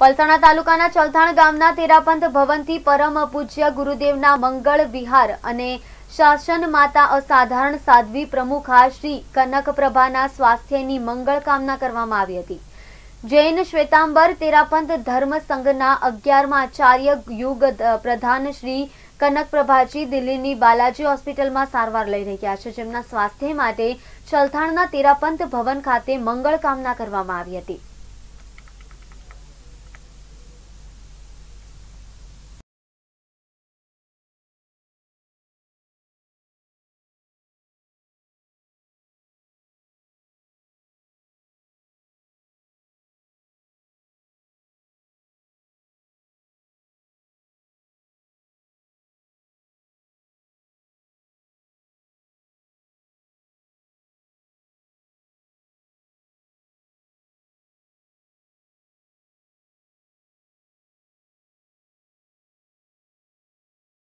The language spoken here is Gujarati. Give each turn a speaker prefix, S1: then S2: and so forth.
S1: પલસાણા તાલુકાના ચલથાણ ગામના તેરાપંથ ભવનથી પરમ પૂજ્ય ગુરુદેવના મંગળ વિહાર અને શાસન માતા અસાધારણ સાધ્વી પ્રમુખા શ્રી કનકપ્રભાના સ્વાસ્થ્યની મંગળ કામના કરવામાં આવી હતી જૈન શ્વેતાંબર તેરાપંથ ધર્મ સંઘના અગિયારમા આચાર્ય યુગ પ્રધાન શ્રી કનકપ્રભાજી દિલ્હીની બાલાજી હોસ્પિટલમાં સારવાર લઈ રહ્યા છે જેમના સ્વાસ્થ્ય માટે ચલથાણના તેરાપંથ ભવન ખાતે મંગળ કામના કરવામાં આવી હતી